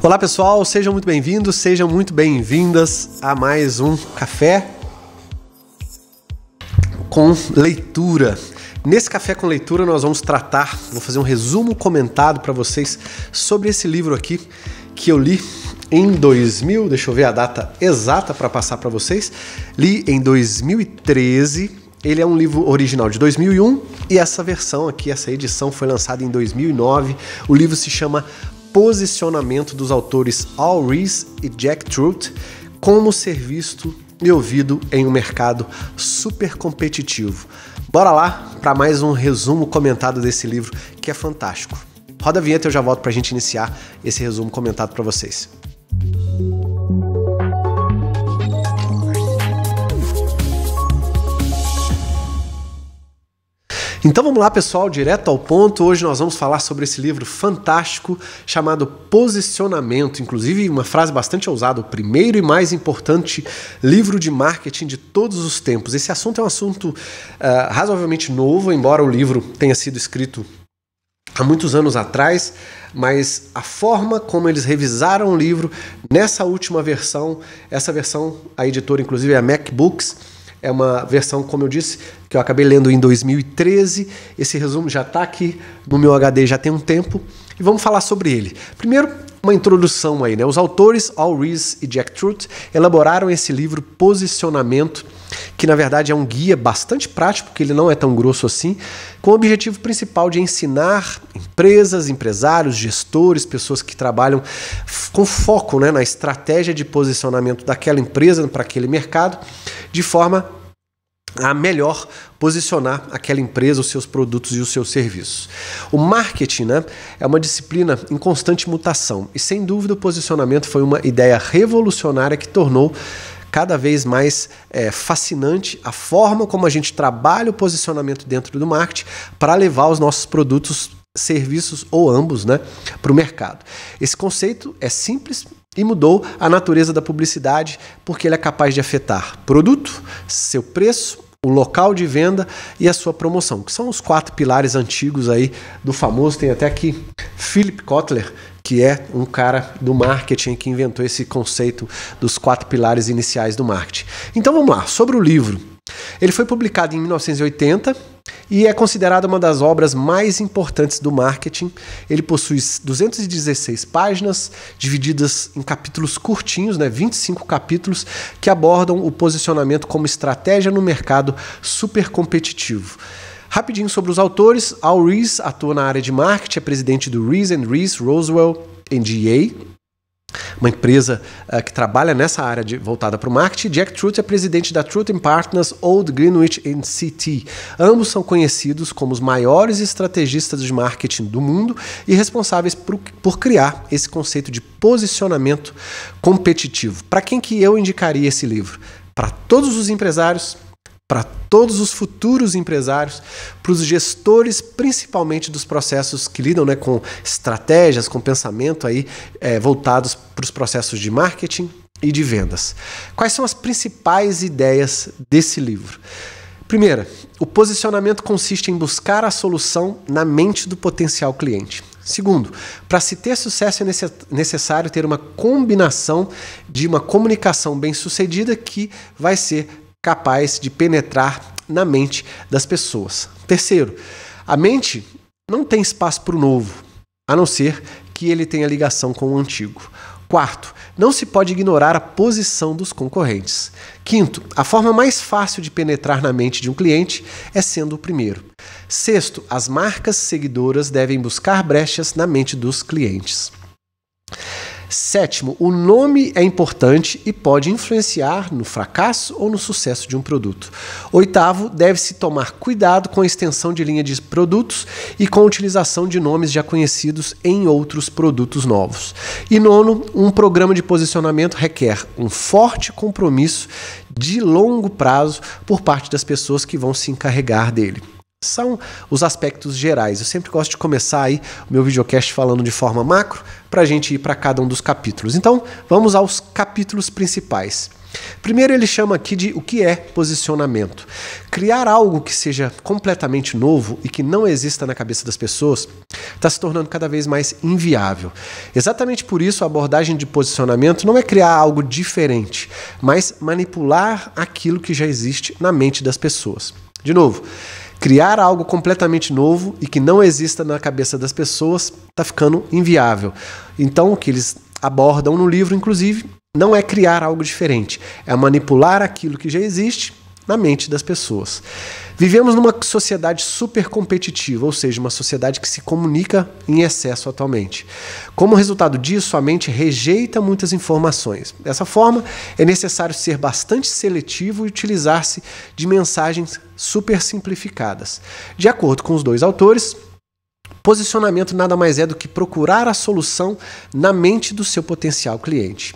Olá pessoal, sejam muito bem-vindos, sejam muito bem-vindas a mais um café com leitura. Nesse café com leitura nós vamos tratar, vou fazer um resumo comentado para vocês sobre esse livro aqui que eu li em 2000, deixa eu ver a data exata para passar para vocês. Li em 2013. Ele é um livro original de 2001 e essa versão aqui, essa edição foi lançada em 2009. O livro se chama posicionamento dos autores Al Reese e Jack Truth como ser visto e ouvido em um mercado super competitivo. Bora lá para mais um resumo comentado desse livro que é fantástico. Roda a vinheta e eu já volto para a gente iniciar esse resumo comentado para vocês. Então vamos lá, pessoal, direto ao ponto. Hoje nós vamos falar sobre esse livro fantástico chamado Posicionamento. Inclusive, uma frase bastante ousada: o primeiro e mais importante livro de marketing de todos os tempos. Esse assunto é um assunto uh, razoavelmente novo, embora o livro tenha sido escrito há muitos anos atrás, mas a forma como eles revisaram o livro nessa última versão, essa versão, a editora inclusive é a MacBooks é uma versão, como eu disse, que eu acabei lendo em 2013. Esse resumo já está aqui no meu HD já tem um tempo e vamos falar sobre ele. Primeiro, uma introdução aí, né? Os autores Al Rees e Jack Truth elaboraram esse livro Posicionamento que na verdade é um guia bastante prático, porque ele não é tão grosso assim, com o objetivo principal de ensinar empresas, empresários, gestores, pessoas que trabalham com foco né, na estratégia de posicionamento daquela empresa para aquele mercado, de forma a melhor posicionar aquela empresa, os seus produtos e os seus serviços. O marketing né, é uma disciplina em constante mutação e, sem dúvida, o posicionamento foi uma ideia revolucionária que tornou cada vez mais é, fascinante a forma como a gente trabalha o posicionamento dentro do marketing para levar os nossos produtos, serviços ou ambos né, para o mercado. Esse conceito é simples e mudou a natureza da publicidade porque ele é capaz de afetar produto, seu preço o local de venda e a sua promoção, que são os quatro pilares antigos aí do famoso, tem até aqui Philip Kotler, que é um cara do marketing que inventou esse conceito dos quatro pilares iniciais do marketing. Então vamos lá, sobre o livro. Ele foi publicado em 1980 e é considerado uma das obras mais importantes do marketing. Ele possui 216 páginas, divididas em capítulos curtinhos, né, 25 capítulos, que abordam o posicionamento como estratégia no mercado super competitivo. Rapidinho sobre os autores, Al Rees atua na área de marketing, é presidente do Rees Rees Roswell N.D.A. uma empresa uh, que trabalha nessa área de, voltada para o marketing. Jack Truth é presidente da Truth Partners Old Greenwich N.C.T. CT. Ambos são conhecidos como os maiores estrategistas de marketing do mundo e responsáveis por, por criar esse conceito de posicionamento competitivo. Para quem que eu indicaria esse livro? Para todos os empresários para todos os futuros empresários, para os gestores, principalmente dos processos que lidam né, com estratégias, com pensamento aí é, voltados para os processos de marketing e de vendas. Quais são as principais ideias desse livro? Primeira, o posicionamento consiste em buscar a solução na mente do potencial cliente. Segundo, para se ter sucesso é necessário ter uma combinação de uma comunicação bem sucedida que vai ser capaz de penetrar na mente das pessoas. Terceiro, a mente não tem espaço para o novo, a não ser que ele tenha ligação com o antigo. Quarto, não se pode ignorar a posição dos concorrentes. Quinto, a forma mais fácil de penetrar na mente de um cliente é sendo o primeiro. Sexto, as marcas seguidoras devem buscar brechas na mente dos clientes. Sétimo, o nome é importante e pode influenciar no fracasso ou no sucesso de um produto. Oitavo, deve-se tomar cuidado com a extensão de linha de produtos e com a utilização de nomes já conhecidos em outros produtos novos. E nono, um programa de posicionamento requer um forte compromisso de longo prazo por parte das pessoas que vão se encarregar dele são os aspectos gerais. Eu sempre gosto de começar aí o meu videocast falando de forma macro para a gente ir para cada um dos capítulos. Então, vamos aos capítulos principais. Primeiro, ele chama aqui de o que é posicionamento. Criar algo que seja completamente novo e que não exista na cabeça das pessoas está se tornando cada vez mais inviável. Exatamente por isso, a abordagem de posicionamento não é criar algo diferente, mas manipular aquilo que já existe na mente das pessoas. De novo, criar algo completamente novo e que não exista na cabeça das pessoas está ficando inviável. Então, o que eles abordam no livro, inclusive, não é criar algo diferente, é manipular aquilo que já existe na mente das pessoas. Vivemos numa sociedade super competitiva, ou seja, uma sociedade que se comunica em excesso atualmente. Como resultado disso, a mente rejeita muitas informações. Dessa forma, é necessário ser bastante seletivo e utilizar-se de mensagens super simplificadas. De acordo com os dois autores, Posicionamento nada mais é do que procurar a solução na mente do seu potencial cliente.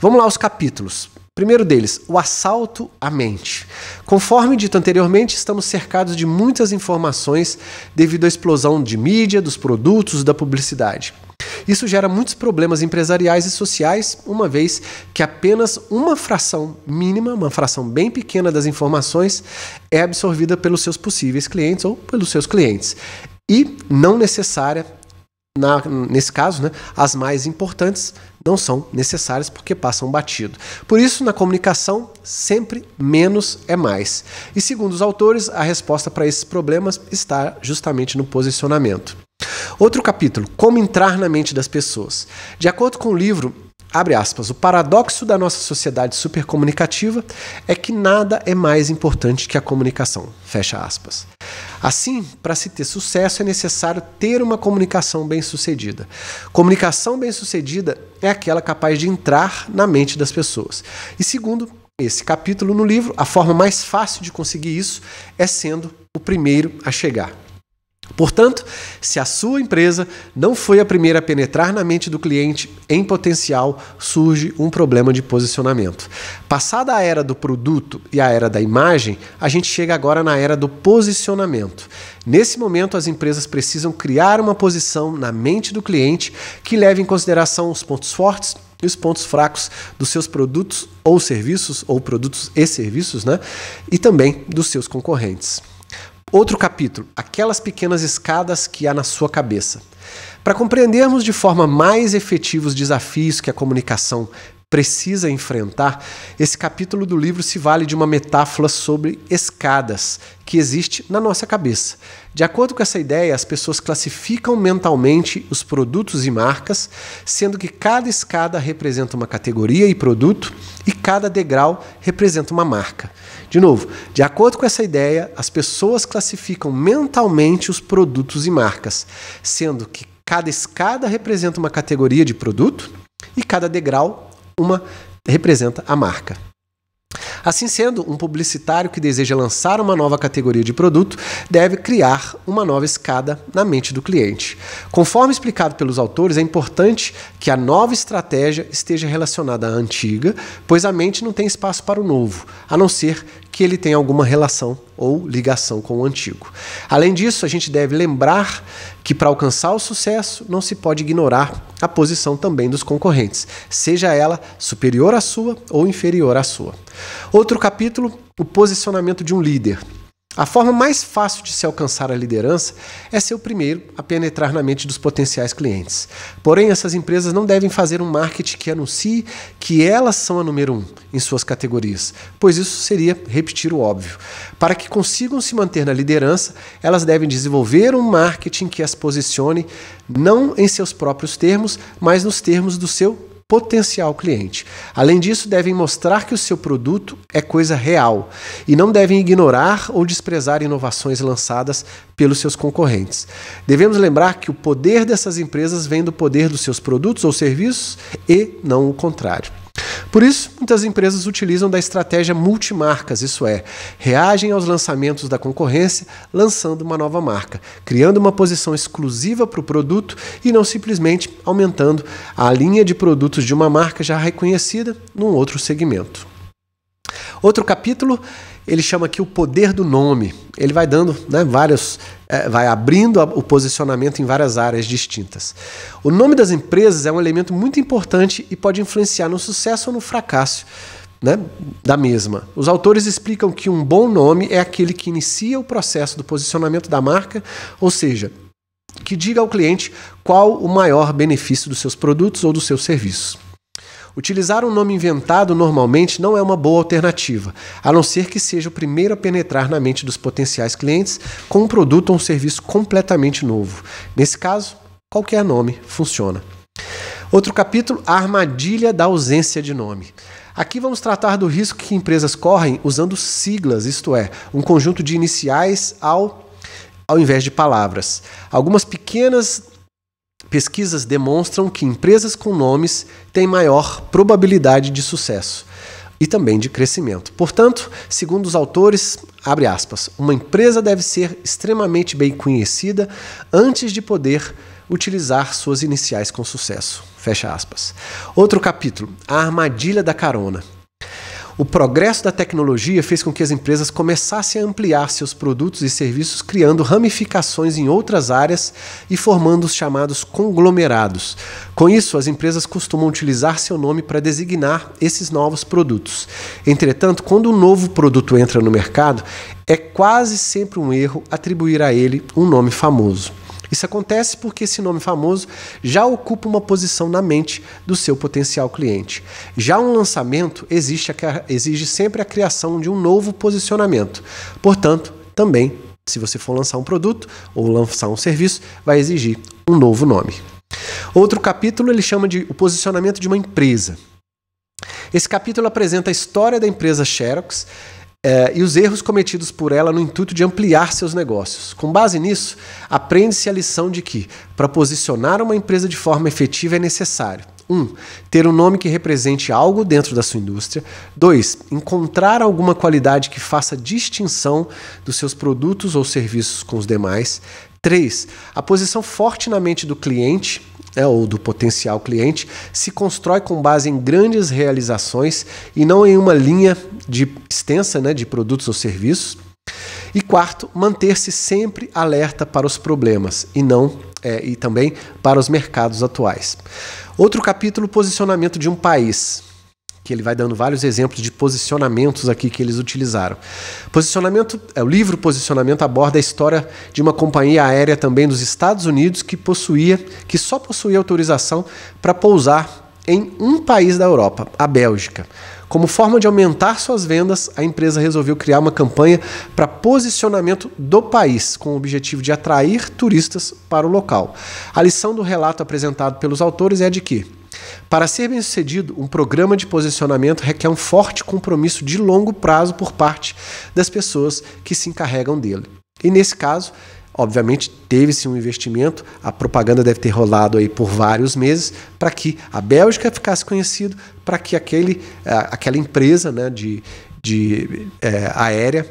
Vamos lá aos capítulos. Primeiro deles, o assalto à mente. Conforme dito anteriormente, estamos cercados de muitas informações devido à explosão de mídia, dos produtos, da publicidade. Isso gera muitos problemas empresariais e sociais, uma vez que apenas uma fração mínima, uma fração bem pequena das informações é absorvida pelos seus possíveis clientes ou pelos seus clientes e não necessária na, nesse caso, né, as mais importantes não são necessárias porque passam batido. Por isso, na comunicação, sempre menos é mais. E segundo os autores, a resposta para esses problemas está justamente no posicionamento. Outro capítulo: Como entrar na mente das pessoas. De acordo com o livro, abre aspas, o paradoxo da nossa sociedade supercomunicativa é que nada é mais importante que a comunicação. Fecha aspas. Assim, para se ter sucesso é necessário ter uma comunicação bem-sucedida. Comunicação bem-sucedida é aquela capaz de entrar na mente das pessoas. E segundo esse capítulo no livro, a forma mais fácil de conseguir isso é sendo o primeiro a chegar. Portanto, se a sua empresa não foi a primeira a penetrar na mente do cliente, em potencial surge um problema de posicionamento. Passada a era do produto e a era da imagem, a gente chega agora na era do posicionamento. Nesse momento, as empresas precisam criar uma posição na mente do cliente que leve em consideração os pontos fortes e os pontos fracos dos seus produtos ou serviços, ou produtos e serviços, né? E também dos seus concorrentes. Outro capítulo: aquelas pequenas escadas que há na sua cabeça. Para compreendermos de forma mais efetiva os desafios que a comunicação precisa enfrentar, esse capítulo do livro se vale de uma metáfora sobre escadas que existe na nossa cabeça. De acordo com essa ideia, as pessoas classificam mentalmente os produtos e marcas, sendo que cada escada representa uma categoria e produto e cada degrau representa uma marca. De novo, de acordo com essa ideia, as pessoas classificam mentalmente os produtos e marcas, sendo que cada escada representa uma categoria de produto e cada degrau uma representa a marca. Assim sendo, um publicitário que deseja lançar uma nova categoria de produto deve criar uma nova escada na mente do cliente. Conforme explicado pelos autores, é importante que a nova estratégia esteja relacionada à antiga, pois a mente não tem espaço para o novo, a não ser que ele tem alguma relação ou ligação com o antigo. Além disso, a gente deve lembrar que para alcançar o sucesso não se pode ignorar a posição também dos concorrentes, seja ela superior à sua ou inferior à sua. Outro capítulo, o posicionamento de um líder. A forma mais fácil de se alcançar a liderança é ser o primeiro a penetrar na mente dos potenciais clientes. Porém, essas empresas não devem fazer um marketing que anuncie que elas são a número um em suas categorias, pois isso seria repetir o óbvio. Para que consigam se manter na liderança, elas devem desenvolver um marketing que as posicione não em seus próprios termos, mas nos termos do seu potencial cliente. Além disso, devem mostrar que o seu produto é coisa real e não devem ignorar ou desprezar inovações lançadas pelos seus concorrentes. Devemos lembrar que o poder dessas empresas vem do poder dos seus produtos ou serviços e não o contrário. Por isso, muitas empresas utilizam da estratégia multimarcas, isso é, reagem aos lançamentos da concorrência lançando uma nova marca, criando uma posição exclusiva para o produto e não simplesmente aumentando a linha de produtos de uma marca já reconhecida num outro segmento. Outro capítulo ele chama aqui o poder do nome. Ele vai dando né, vários. É, vai abrindo o posicionamento em várias áreas distintas. O nome das empresas é um elemento muito importante e pode influenciar no sucesso ou no fracasso. Né, da mesma. Os autores explicam que um bom nome é aquele que inicia o processo do posicionamento da marca, ou seja, que diga ao cliente qual o maior benefício dos seus produtos ou dos seus serviços. Utilizar um nome inventado normalmente não é uma boa alternativa, a não ser que seja o primeiro a penetrar na mente dos potenciais clientes com um produto ou um serviço completamente novo. Nesse caso, qualquer nome funciona. Outro capítulo: a armadilha da ausência de nome. Aqui vamos tratar do risco que empresas correm usando siglas, isto é, um conjunto de iniciais ao ao invés de palavras. Algumas pequenas Pesquisas demonstram que empresas com nomes têm maior probabilidade de sucesso e também de crescimento. Portanto, segundo os autores, abre aspas, uma empresa deve ser extremamente bem conhecida antes de poder utilizar suas iniciais com sucesso. Fecha aspas. Outro capítulo, a armadilha da carona. O progresso da tecnologia fez com que as empresas começassem a ampliar seus produtos e serviços, criando ramificações em outras áreas e formando os chamados conglomerados. Com isso, as empresas costumam utilizar seu nome para designar esses novos produtos. Entretanto, quando um novo produto entra no mercado, é quase sempre um erro atribuir a ele um nome famoso. Isso acontece porque esse nome famoso já ocupa uma posição na mente do seu potencial cliente. Já um lançamento exige, exige sempre a criação de um novo posicionamento. Portanto, também, se você for lançar um produto ou lançar um serviço, vai exigir um novo nome. Outro capítulo ele chama de o posicionamento de uma empresa. Esse capítulo apresenta a história da empresa Xerox, é, e os erros cometidos por ela no intuito de ampliar seus negócios. Com base nisso, aprende-se a lição de que, para posicionar uma empresa de forma efetiva, é necessário 1. Um, ter um nome que represente algo dentro da sua indústria. 2. Encontrar alguma qualidade que faça distinção dos seus produtos ou serviços com os demais. 3. A posição forte na mente do cliente né, ou do potencial cliente, se constrói com base em grandes realizações e não em uma linha de extensa né, de produtos ou serviços. E quarto, manter-se sempre alerta para os problemas e não é, e também para os mercados atuais. Outro capítulo, posicionamento de um país que ele vai dando vários exemplos de posicionamentos aqui que eles utilizaram. Posicionamento, é, o livro Posicionamento aborda a história de uma companhia aérea também dos Estados Unidos que possuía, que só possuía autorização para pousar em um país da Europa, a Bélgica. Como forma de aumentar suas vendas, a empresa resolveu criar uma campanha para posicionamento do país, com o objetivo de atrair turistas para o local. A lição do relato apresentado pelos autores é de que para ser bem sucedido, um programa de posicionamento requer um forte compromisso de longo prazo por parte das pessoas que se encarregam dele. E nesse caso, Obviamente, teve-se um investimento, a propaganda deve ter rolado aí por vários meses para que a Bélgica ficasse conhecida, para que aquele, eh, aquela empresa né, de, de é, aérea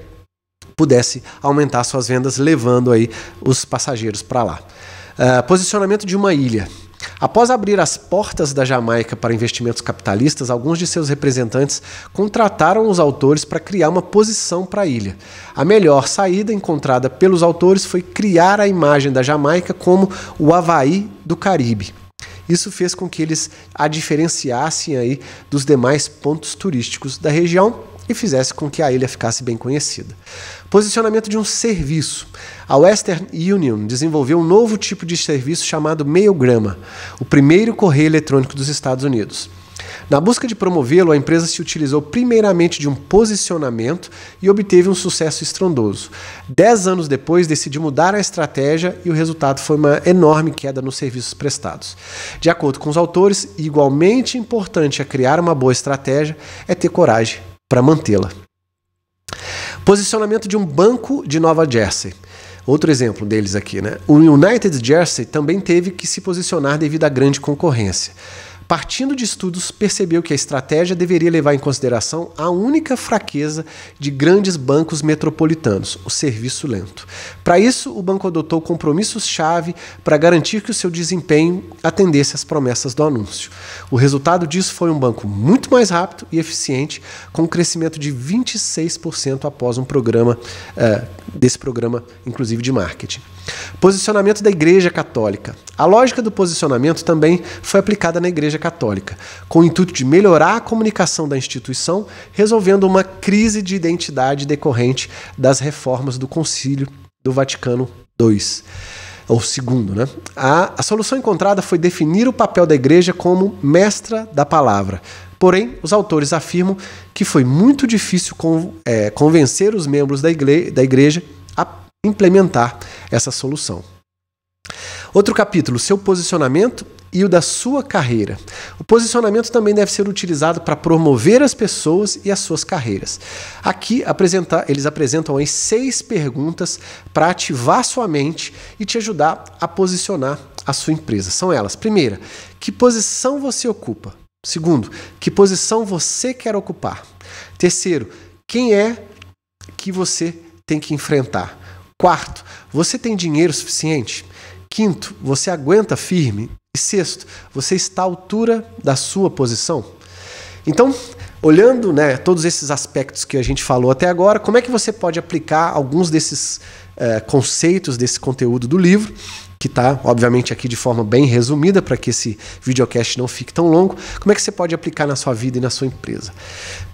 pudesse aumentar suas vendas, levando aí os passageiros para lá. Uh, posicionamento de uma ilha. Após abrir as portas da Jamaica para investimentos capitalistas, alguns de seus representantes contrataram os autores para criar uma posição para a ilha. A melhor saída encontrada pelos autores foi criar a imagem da Jamaica como o Havaí do Caribe. Isso fez com que eles a diferenciassem aí dos demais pontos turísticos da região e fizesse com que a ilha ficasse bem conhecida. Posicionamento de um serviço. A Western Union desenvolveu um novo tipo de serviço chamado Mailgrama, o primeiro correio eletrônico dos Estados Unidos. Na busca de promovê-lo, a empresa se utilizou primeiramente de um posicionamento e obteve um sucesso estrondoso. Dez anos depois, decidiu mudar a estratégia e o resultado foi uma enorme queda nos serviços prestados. De acordo com os autores, igualmente importante a criar uma boa estratégia é ter coragem para mantê-la. Posicionamento de um banco de Nova Jersey. Outro exemplo deles aqui, né? O United Jersey também teve que se posicionar devido à grande concorrência partindo de estudos, percebeu que a estratégia deveria levar em consideração a única fraqueza de grandes bancos metropolitanos, o serviço lento. Para isso, o banco adotou compromissos-chave para garantir que o seu desempenho atendesse às promessas do anúncio. O resultado disso foi um banco muito mais rápido e eficiente, com um crescimento de 26% após um programa uh, desse programa, inclusive de marketing. Posicionamento da Igreja Católica. A lógica do posicionamento também foi aplicada na Igreja Católica, com o intuito de melhorar a comunicação da instituição, resolvendo uma crise de identidade decorrente das reformas do Concílio do Vaticano II. Ou segundo, né? A, a solução encontrada foi definir o papel da igreja como mestra da palavra, Porém, os autores afirmam que foi muito difícil é, convencer os membros da, igreja a implementar essa solução. Outro capítulo, seu posicionamento e o da sua carreira. O posicionamento também deve ser utilizado para promover as pessoas e as suas carreiras. Aqui apresentar, eles apresentam aí seis perguntas para ativar sua mente e te ajudar a posicionar a sua empresa. São elas: primeira, que posição você ocupa? Segundo, que posição você quer ocupar? Terceiro, quem é que você tem que enfrentar? Quarto, você tem dinheiro suficiente? Quinto, você aguenta firme? E sexto, você está à altura da sua posição? Então, olhando né, todos esses aspectos que a gente falou até agora, como é que você pode aplicar alguns desses é, conceitos desse conteúdo do livro que está, obviamente, aqui de forma bem resumida para que esse videocast não fique tão longo, como é que você pode aplicar na sua vida e na sua empresa.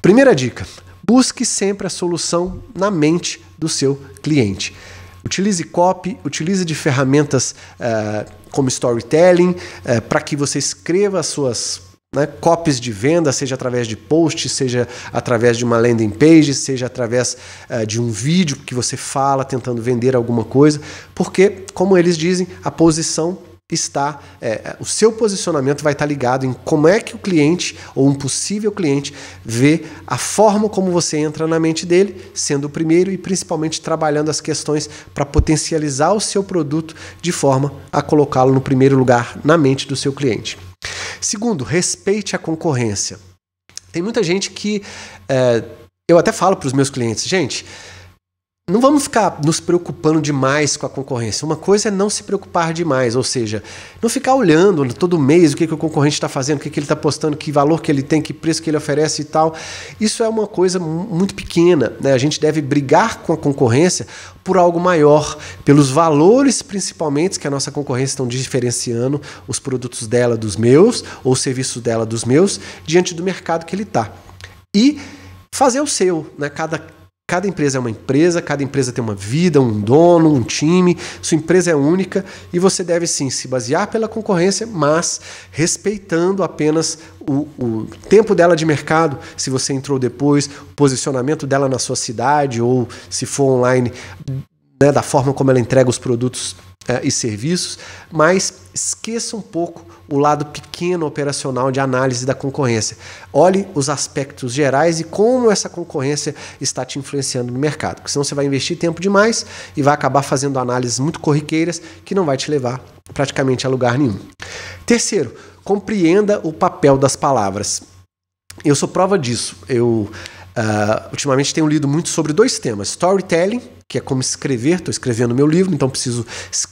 Primeira dica: busque sempre a solução na mente do seu cliente. Utilize copy, utilize de ferramentas uh, como storytelling, uh, eh, para que você escreva as suas né, copies de venda, seja através de post, seja através de uma landing page, seja através uh, de um vídeo que você fala tentando vender alguma coisa, porque, como eles dizem, a posição está é, é, o seu posicionamento vai estar ligado em como é que o cliente ou um possível cliente vê a forma como você entra na mente dele, sendo o primeiro e principalmente trabalhando as questões para potencializar o seu produto de forma a colocá-lo no primeiro lugar na mente do seu cliente. Segundo, respeite a concorrência. Tem muita gente que é, eu até falo para os meus clientes, gente não vamos ficar nos preocupando demais com a concorrência. Uma coisa é não se preocupar demais, ou seja, não ficar olhando todo mês o que, que o concorrente está fazendo, o que, que ele está postando, que valor que ele tem, que preço que ele oferece e tal. Isso é uma coisa muito pequena. Né? A gente deve brigar com a concorrência por algo maior, pelos valores principalmente que a nossa concorrência estão diferenciando os produtos dela dos meus, ou os serviços dela dos meus, diante do mercado que ele está. E fazer o seu, né? Cada Cada empresa é uma empresa, cada empresa tem uma vida, um dono, um time, sua empresa é única e você deve sim se basear pela concorrência, mas respeitando apenas o, o tempo dela de mercado, se você entrou depois, o posicionamento dela na sua cidade ou se for online, né, da forma como ela entrega os produtos eh, e serviços, mas esqueça um pouco o lado pequeno operacional de análise da concorrência. Olhe os aspectos gerais e como essa concorrência está te influenciando no mercado, porque senão você vai investir tempo demais e vai acabar fazendo análises muito corriqueiras que não vai te levar praticamente a lugar nenhum. Terceiro, compreenda o papel das palavras. Eu sou prova disso. Eu uh, ultimamente tenho lido muito sobre dois temas: storytelling que é como escrever, estou escrevendo meu livro, então preciso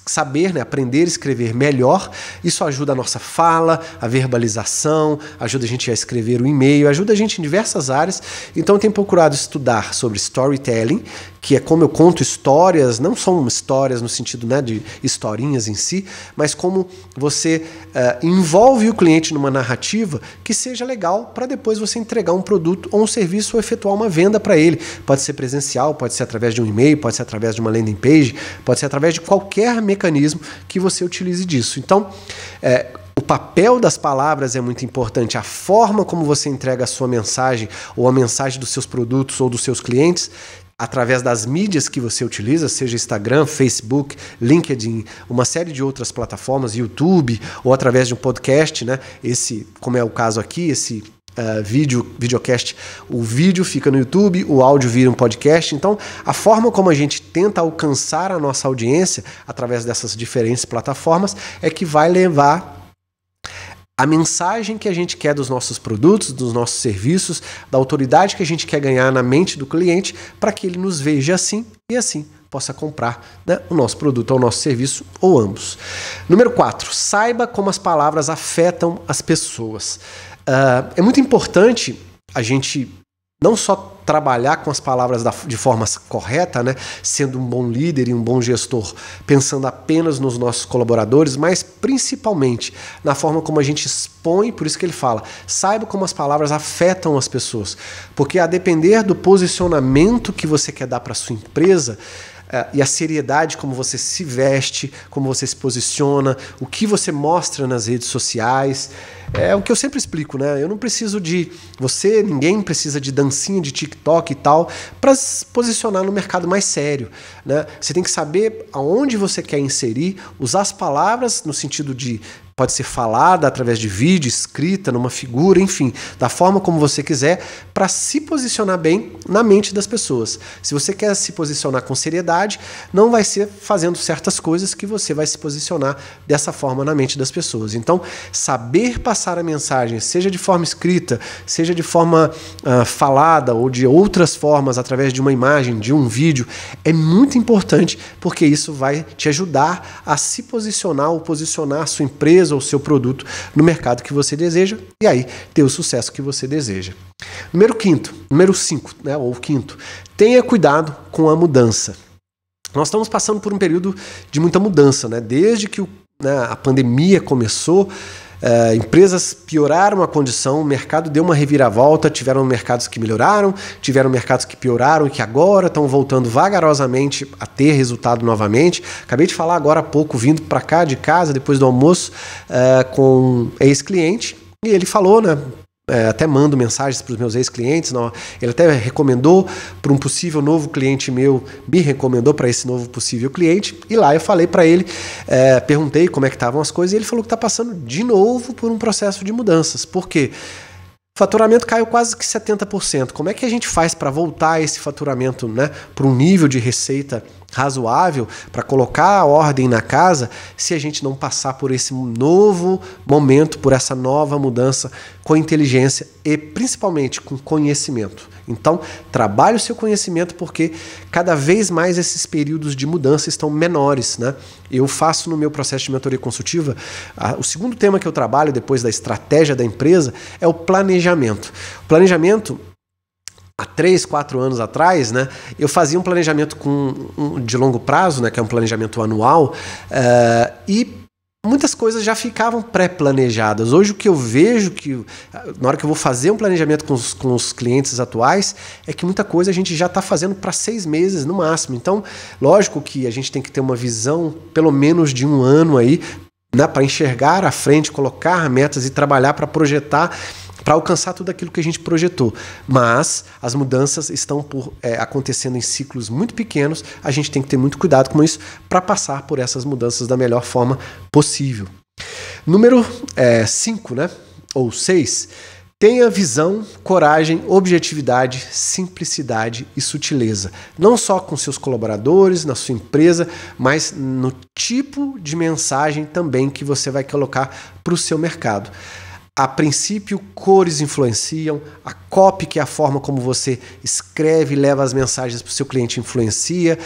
saber, né, aprender a escrever melhor. Isso ajuda a nossa fala, a verbalização, ajuda a gente a escrever o e-mail, ajuda a gente em diversas áreas. Então eu tenho procurado estudar sobre storytelling, que é como eu conto histórias, não são histórias no sentido né, de historinhas em si, mas como você uh, envolve o cliente numa narrativa que seja legal para depois você entregar um produto ou um serviço ou efetuar uma venda para ele. Pode ser presencial, pode ser através de um e-mail, pode ser através de uma landing page, pode ser através de qualquer mecanismo que você utilize disso. Então, é, o papel das palavras é muito importante, a forma como você entrega a sua mensagem ou a mensagem dos seus produtos ou dos seus clientes através das mídias que você utiliza, seja Instagram, Facebook, LinkedIn, uma série de outras plataformas, YouTube, ou através de um podcast, né? Esse, como é o caso aqui, esse uh, vídeo, videocast, o vídeo fica no YouTube, o áudio vira um podcast. Então, a forma como a gente tenta alcançar a nossa audiência através dessas diferentes plataformas é que vai levar a mensagem que a gente quer dos nossos produtos, dos nossos serviços, da autoridade que a gente quer ganhar na mente do cliente, para que ele nos veja assim e assim possa comprar né, o nosso produto ou o nosso serviço ou ambos. Número 4, saiba como as palavras afetam as pessoas. Ah, é muito importante a gente não só trabalhar com as palavras da, de forma correta, né? sendo um bom líder e um bom gestor, pensando apenas nos nossos colaboradores, mas principalmente na forma como a gente expõe, por isso que ele fala, saiba como as palavras afetam as pessoas, porque a depender do posicionamento que você quer dar para sua empresa, eh, e a seriedade como você se veste, como você se posiciona, o que você mostra nas redes sociais, é o que eu sempre explico, né? Eu não preciso de você, ninguém precisa de dancinha de TikTok e tal para se posicionar no mercado mais sério, né? Você tem que saber aonde você quer inserir, usar as palavras no sentido de pode ser falada através de vídeo, escrita, numa figura, enfim, da forma como você quiser, para se posicionar bem na mente das pessoas. Se você quer se posicionar com seriedade, não vai ser fazendo certas coisas que você vai se posicionar dessa forma na mente das pessoas. Então, saber passar passar a mensagem, seja de forma escrita, seja de forma uh, falada ou de outras formas, através de uma imagem, de um vídeo, é muito importante porque isso vai te ajudar a se posicionar ou posicionar a sua empresa ou seu produto no mercado que você deseja e aí ter o sucesso que você deseja. Número quinto, número cinco, né, ou quinto, tenha cuidado com a mudança. Nós estamos passando por um período de muita mudança, né? Desde que o, né, a pandemia começou, Uh, empresas pioraram a condição, o mercado deu uma reviravolta, tiveram mercados que melhoraram, tiveram mercados que pioraram e que agora estão voltando vagarosamente a ter resultado novamente. Acabei de falar agora há pouco, vindo para cá de casa, depois do almoço, uh, com ex-cliente, e ele falou, né? é, até mando mensagens para os meus ex-clientes. Ele até recomendou para um possível novo cliente meu, me recomendou para esse novo possível cliente. E lá eu falei para ele, é, perguntei como é que estavam as coisas e ele falou que está passando de novo por um processo de mudanças. Por quê? O faturamento caiu quase que 70%. Como é que a gente faz para voltar esse faturamento né, para um nível de receita razoável para colocar a ordem na casa se a gente não passar por esse novo momento, por essa nova mudança com inteligência e principalmente com conhecimento. Então, trabalhe o seu conhecimento porque cada vez mais esses períodos de mudança estão menores, né? Eu faço no meu processo de mentoria consultiva, a, o segundo tema que eu trabalho depois da estratégia da empresa é o planejamento. O planejamento há três, quatro anos atrás, né, eu fazia um planejamento com, um, de longo prazo, né, que é um planejamento anual, uh, e muitas coisas já ficavam pré-planejadas. Hoje o que eu vejo que na hora que eu vou fazer um planejamento com os, com os clientes atuais é que muita coisa a gente já está fazendo para seis meses no máximo. Então, lógico que a gente tem que ter uma visão pelo menos de um ano aí né, para enxergar à frente, colocar metas e trabalhar para projetar para alcançar tudo aquilo que a gente projetou. Mas as mudanças estão por, é, acontecendo em ciclos muito pequenos, a gente tem que ter muito cuidado com isso para passar por essas mudanças da melhor forma possível. Número 5, é, né? Ou 6. Tenha visão, coragem, objetividade, simplicidade e sutileza. Não só com seus colaboradores, na sua empresa, mas no tipo de mensagem também que você vai colocar para o seu mercado. A princípio, cores influenciam, a copy, que é a forma como você escreve e leva as mensagens para o seu cliente, influencia,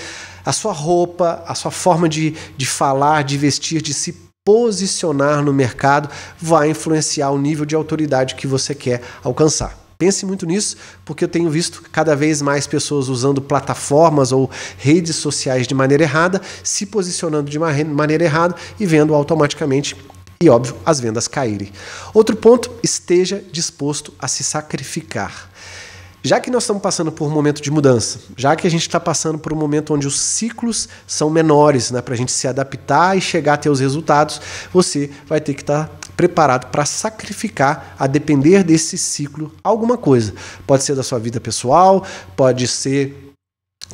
a sua roupa, a sua forma de, de falar, de vestir, de se posicionar no mercado, vai influenciar o nível de autoridade que você quer alcançar. Pense muito nisso, porque eu tenho visto cada vez mais pessoas usando plataformas ou redes sociais de maneira errada, se posicionando de maneira errada e vendo automaticamente e, óbvio, as vendas caírem. Outro ponto, esteja disposto a se sacrificar. Já que nós estamos passando por um momento de mudança, já que a gente está passando por um momento onde os ciclos são menores, né, para a gente se adaptar e chegar até os resultados, você vai ter que estar tá preparado para sacrificar, a depender desse ciclo, alguma coisa. Pode ser da sua vida pessoal, pode ser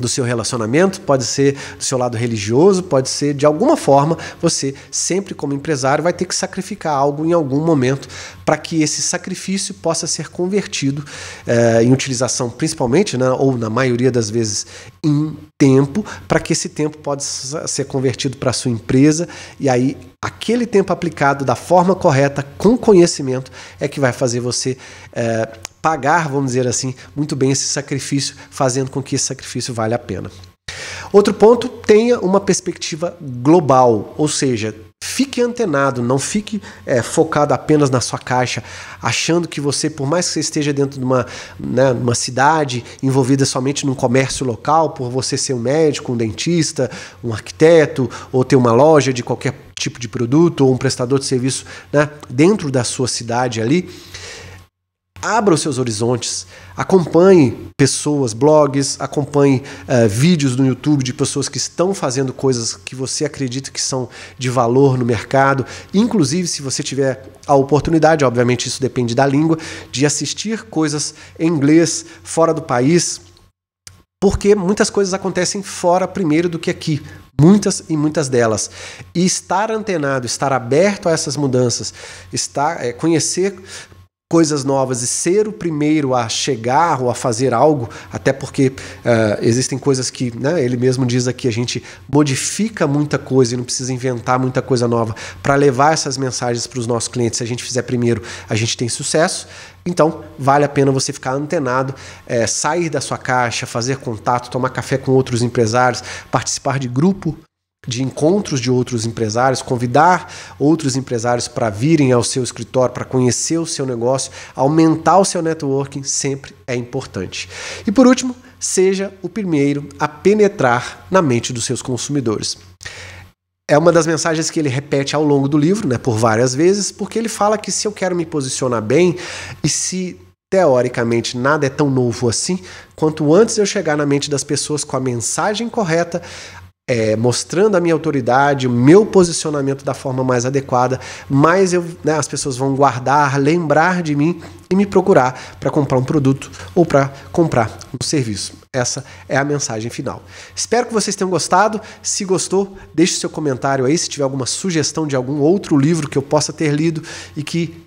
do seu relacionamento, pode ser do seu lado religioso, pode ser de alguma forma, você sempre como empresário vai ter que sacrificar algo em algum momento para que esse sacrifício possa ser convertido eh, em utilização, principalmente, né, ou na maioria das vezes, em tempo para que esse tempo pode ser convertido para sua empresa e aí aquele tempo aplicado da forma correta com conhecimento é que vai fazer você é, pagar vamos dizer assim muito bem esse sacrifício fazendo com que esse sacrifício valha a pena outro ponto tenha uma perspectiva global ou seja Fique antenado, não fique é, focado apenas na sua caixa, achando que você, por mais que você esteja dentro de uma, né, uma cidade envolvida somente num comércio local, por você ser um médico, um dentista, um arquiteto, ou ter uma loja de qualquer tipo de produto, ou um prestador de serviço né, dentro da sua cidade ali, Abra os seus horizontes, acompanhe pessoas, blogs, acompanhe uh, vídeos no YouTube de pessoas que estão fazendo coisas que você acredita que são de valor no mercado. Inclusive, se você tiver a oportunidade, obviamente isso depende da língua, de assistir coisas em inglês fora do país, porque muitas coisas acontecem fora primeiro do que aqui. Muitas e muitas delas. E estar antenado, estar aberto a essas mudanças, estar, é, eh, conhecer coisas novas e ser o primeiro a chegar ou a fazer algo, até porque uh, existem coisas que né, ele mesmo diz aqui, a gente modifica muita coisa e não precisa inventar muita coisa nova para levar essas mensagens para os nossos clientes. Se a gente fizer primeiro, a gente tem sucesso. Então, vale a pena você ficar antenado, é, sair da sua caixa, fazer contato, tomar café com outros empresários, participar de grupo de encontros de outros empresários, convidar outros empresários para virem ao seu escritório, para conhecer o seu negócio, aumentar o seu networking sempre é importante. E por último, seja o primeiro a penetrar na mente dos seus consumidores. É uma das mensagens que ele repete ao longo do livro, né, por várias vezes, porque ele fala que se eu quero me posicionar bem e se teoricamente nada é tão novo assim, quanto antes eu chegar na mente das pessoas com a mensagem correta, é, mostrando a minha autoridade, o meu posicionamento da forma mais adequada, mais eu, né, as pessoas vão guardar, lembrar de mim e me procurar para comprar um produto ou para comprar um serviço. Essa é a mensagem final. Espero que vocês tenham gostado. Se gostou, deixe seu comentário aí. Se tiver alguma sugestão de algum outro livro que eu possa ter lido e que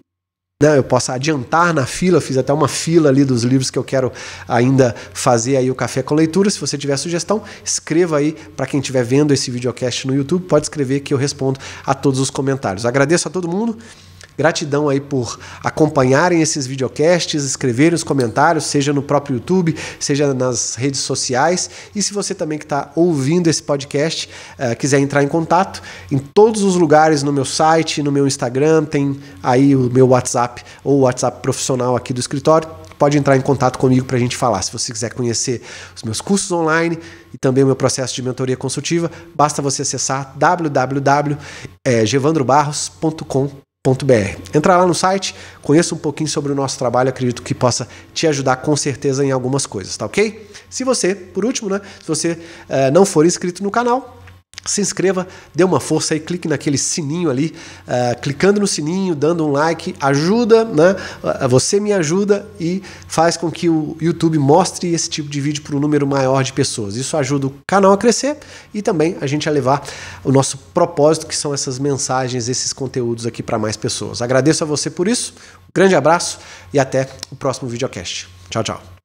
né, eu possa adiantar na fila, fiz até uma fila ali dos livros que eu quero ainda fazer aí o Café com Leitura. Se você tiver sugestão, escreva aí para quem estiver vendo esse videocast no YouTube, pode escrever que eu respondo a todos os comentários. Agradeço a todo mundo. Gratidão aí por acompanharem esses videocasts, escreverem os comentários, seja no próprio YouTube, seja nas redes sociais. E se você também que está ouvindo esse podcast uh, quiser entrar em contato, em todos os lugares, no meu site, no meu Instagram, tem aí o meu WhatsApp ou o WhatsApp profissional aqui do escritório pode entrar em contato comigo para a gente falar. Se você quiser conhecer os meus cursos online e também o meu processo de mentoria consultiva, basta você acessar www.gevandrobarros.com. Eh, www.conheça.com.br. Entra lá no site, conheça um pouquinho sobre o nosso trabalho, acredito que possa te ajudar com certeza em algumas coisas, tá ok? Se você, por último, né, se você uh, não for inscrito no canal, se inscreva, dê uma força aí, clique naquele sininho ali, uh, clicando no sininho, dando um like, ajuda, né? Ah, você me ajuda e faz com que o YouTube mostre esse tipo de vídeo para um número maior de pessoas. Isso ajuda o canal a crescer e também a gente a levar o nosso propósito, que são essas mensagens, esses conteúdos aqui para mais pessoas. Agradeço a você por isso, um grande abraço e até o próximo videocast. Tchau, tchau.